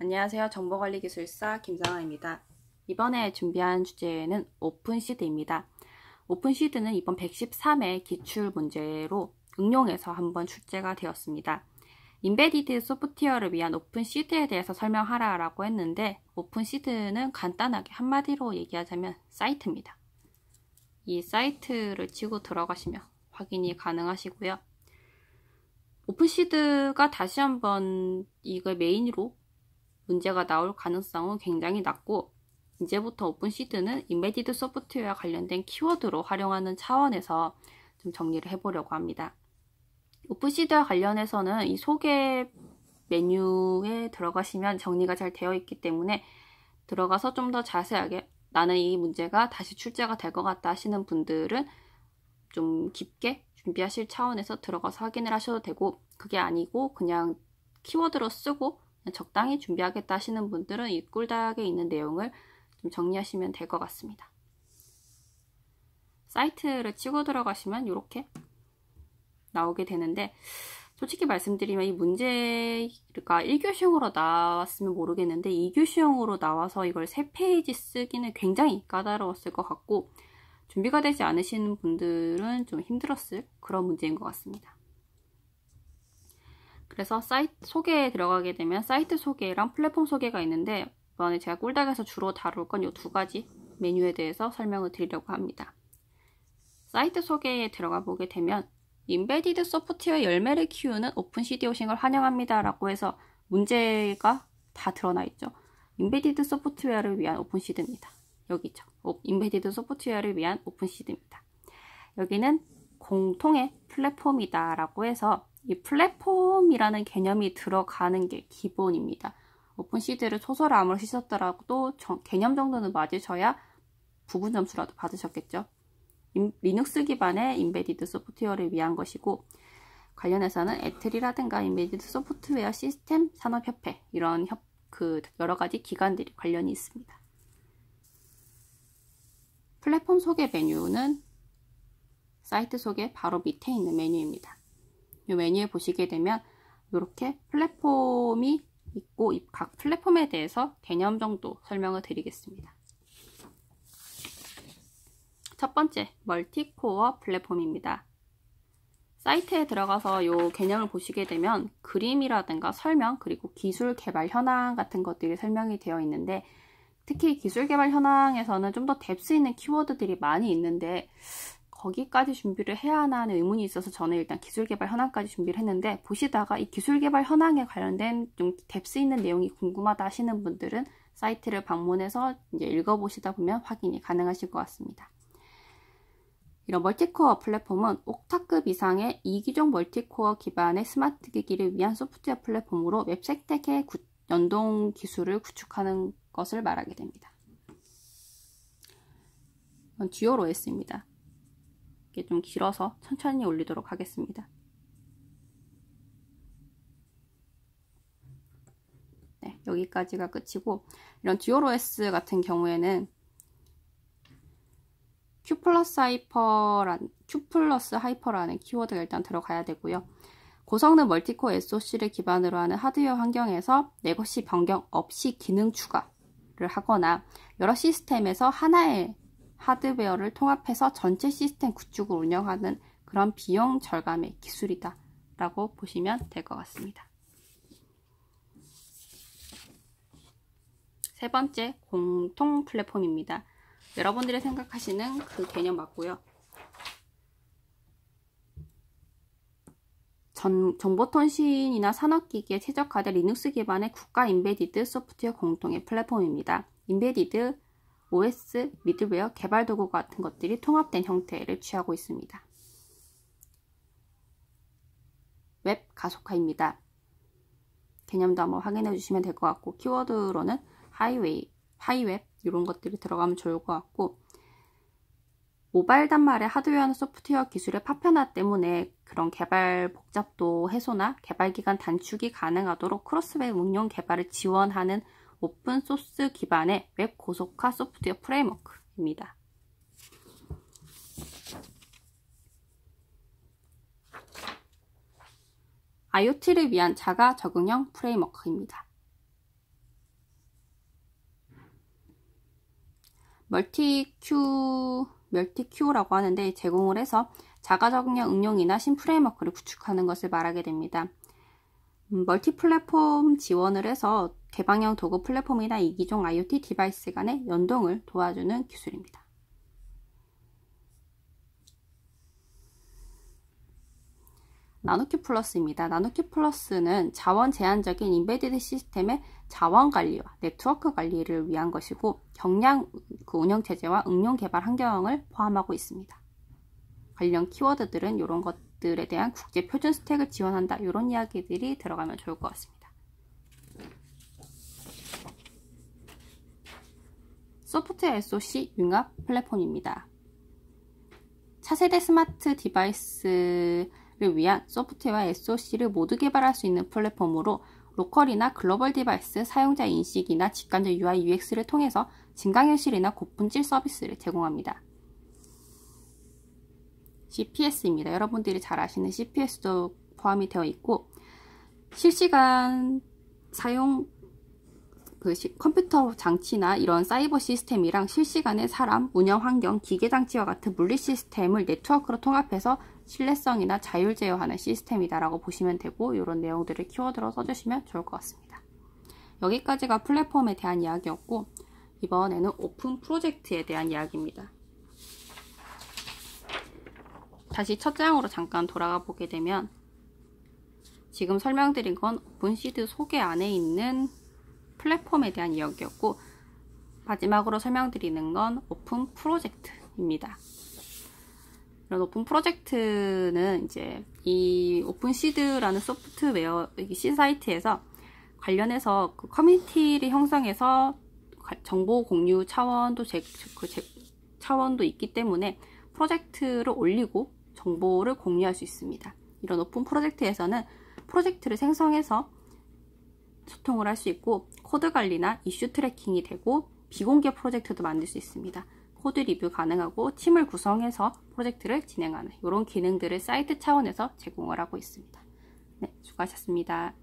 안녕하세요. 정보관리기술사 김상아입니다. 이번에 준비한 주제는 오픈시드입니다. 오픈시드는 이번 113회 기출 문제로 응용해서 한번 출제가 되었습니다. 인베디드 소프트웨어를 위한 오픈시드에 대해서 설명하라라고 했는데 오픈시드는 간단하게 한마디로 얘기하자면 사이트입니다. 이 사이트를 치고 들어가시면 확인이 가능하시고요. 오픈시드가 다시 한번 이걸 메인으로 문제가 나올 가능성은 굉장히 낮고 이제부터 오픈 시드는 인베디드 소프트웨어 관련된 키워드로 활용하는 차원에서 좀 정리를 해보려고 합니다. 오픈 시드와 관련해서는 이 소개 메뉴에 들어가시면 정리가 잘 되어 있기 때문에 들어가서 좀 더 자세하게 나는 이 문제가 다시 출제가 될 것 같다 하시는 분들은 좀 깊게 준비하실 차원에서 들어가서 확인을 하셔도 되고 그게 아니고 그냥 키워드로 쓰고 적당히 준비하겠다 하시는 분들은 이 꿀닭에 있는 내용을 좀 정리하시면 될 것 같습니다. 사이트를 치고 들어가시면 이렇게 나오게 되는데 솔직히 말씀드리면 이 문제가 1교시용으로 나왔으면 모르겠는데 2교시용으로 나와서 이걸 3페이지 쓰기는 굉장히 까다로웠을 것 같고 준비가 되지 않으시는 분들은 좀 힘들었을 그런 문제인 것 같습니다. 그래서 사이트 소개에 들어가게 되면 사이트 소개랑 플랫폼 소개가 있는데 이번에 제가 꿀닥에서 주로 다룰 건 이 두 가지 메뉴에 대해서 설명을 드리려고 합니다. 사이트 소개에 들어가 보게 되면 인베디드 소프트웨어 열매를 키우는 오픈 시디오싱을 환영합니다 라고 해서 문제가 다 드러나 있죠. 인베디드 소프트웨어를 위한 오픈 시드입니다. 여기죠. 인베디드 소프트웨어를 위한 오픈 시드입니다. 여기는 공통의 플랫폼이다 라고 해서 이 플랫폼이라는 개념이 들어가는 게 기본입니다. 오픈시드를 소설 암으로 쓰셨더라도 개념 정도는 맞으셔야 부분 점수라도 받으셨겠죠. 인, 리눅스 기반의 인베디드 소프트웨어를 위한 것이고 관련해서는 애트리라든가 인베디드 소프트웨어 시스템 산업협회 이런 협, 그 여러 가지 기관들이 관련이 있습니다. 플랫폼 소개 메뉴는 사이트 소개 바로 밑에 있는 메뉴입니다. 이 메뉴에 보시게 되면 이렇게 플랫폼이 있고 각 플랫폼에 대해서 개념 정도 설명을 드리겠습니다. 첫 번째, 멀티코어 플랫폼입니다. 사이트에 들어가서 이 개념을 보시게 되면 그림이라든가 설명 그리고 기술 개발 현황 같은 것들이 설명이 되어 있는데 특히 기술 개발 현황에서는 좀 더 뎁스 있는 키워드들이 많이 있는데 거기까지 준비를 해야 하나 하는 의문이 있어서 저는 일단 기술 개발 현황까지 준비를 했는데 보시다가 이 기술 개발 현황에 관련된 좀 뎁스 있는 내용이 궁금하다 하시는 분들은 사이트를 방문해서 이제 읽어보시다 보면 확인이 가능하실 것 같습니다. 이런 멀티코어 플랫폼은 옥타급 이상의 이기종 멀티코어 기반의 스마트 기기를 위한 소프트웨어 플랫폼으로 웹색텍의 연동 기술을 구축하는 것을 말하게 됩니다. 듀얼 OS입니다. 이게 좀 길어서 천천히 올리도록 하겠습니다. 네, 여기까지가 끝이고 이런 듀얼OS 같은 경우에는 큐 플러스 하이퍼란 Q 플러스 하이퍼라는 키워드가 일단 들어가야 되고요. 고성능 멀티코 SoC를 기반으로 하는 하드웨어 환경에서 레거시 변경 없이 기능 추가를 하거나 여러 시스템에서 하나의 하드웨어를 통합해서 전체 시스템 구축을 운영하는 그런 비용 절감의 기술이다 라고 보시면 될 것 같습니다. 세 번째 공통 플랫폼입니다. 여러분들이 생각하시는 그 개념 맞고요. 전, 정보통신이나 산업기기에 최적화된 리눅스 기반의 국가 인베디드 소프트웨어 공통의 플랫폼입니다. 인베디드 OS, 미드웨어, 개발 도구 같은 것들이 통합된 형태를 취하고 있습니다. 웹 가속화입니다. 개념도 한번 확인해 주시면 될 것 같고 키워드로는 하이웨이, 하이웹 이런 것들이 들어가면 좋을 것 같고 모바일 단말의 하드웨어나 소프트웨어 기술의 파편화 때문에 그런 개발 복잡도 해소나 개발 기간 단축이 가능하도록 크로스웹 응용 개발을 지원하는 오픈소스 기반의 웹 고속화 소프트웨어 프레임워크입니다. IoT를 위한 자가 적응형 프레임워크입니다. 멀티큐, 멀티큐라고 하는데 제공을 해서 자가 적응형 응용이나 신 프레임워크를 구축하는 것을 말하게 됩니다. 음, 멀티 플랫폼 지원을 해서 개방형 도구 플랫폼이나 이기종 IoT 디바이스 간의 연동을 도와주는 기술입니다. 나노큐 플러스입니다. 나노큐 플러스는 자원 제한적인 인베디드 시스템의 자원 관리와 네트워크 관리를 위한 것이고 경량 그 운영 체제와 응용 개발 환경을 포함하고 있습니다. 관련 키워드들은 이런 것들에 대한 국제 표준 스택을 지원한다. 이런 이야기들이 들어가면 좋을 것 같습니다. 소프트 SOC 융합 플랫폼입니다. 차세대 스마트 디바이스를 위한 소프트웨어와 SOC를 모두 개발할 수 있는 플랫폼으로 로컬이나 글로벌 디바이스 사용자 인식이나 직관적 UI UX를 통해서 증강현실이나 고품질 서비스를 제공합니다. c p s 입니다 여러분들이 잘 아시는 CPS도 포함이 되어 있고 실시간 사용 그 시, 컴퓨터 장치나 이런 사이버 시스템이랑 실시간의 사람, 운영 환경, 기계 장치와 같은 물리 시스템을 네트워크로 통합해서 신뢰성이나 자율 제어하는 시스템이다라고 보시면 되고 이런 내용들을 키워드로 써주시면 좋을 것 같습니다. 여기까지가 플랫폼에 대한 이야기였고 이번에는 오픈 프로젝트에 대한 이야기입니다. 다시 첫 장으로 잠깐 돌아가 보게 되면 지금 설명드린 건 오픈시드 소개 안에 있는 플랫폼에 대한 이야기였고 마지막으로 설명드리는 건 오픈 프로젝트입니다. 이런 오픈 프로젝트는 이제 이 오픈시드라는 소프트웨어 시 사이트에서 관련해서 그 커뮤니티를 형성해서 정보 공유 차원도 제, 그 제, 차원도 있기 때문에 프로젝트를 올리고 정보를 공유할 수 있습니다. 이런 오픈 프로젝트에서는 프로젝트를 생성해서 소통을 할 수 있고 코드 관리나 이슈 트래킹이 되고 비공개 프로젝트도 만들 수 있습니다. 코드 리뷰 가능하고 팀을 구성해서 프로젝트를 진행하는 이런 기능들을 사이트 차원에서 제공을 하고 있습니다. 네, 수고하셨습니다.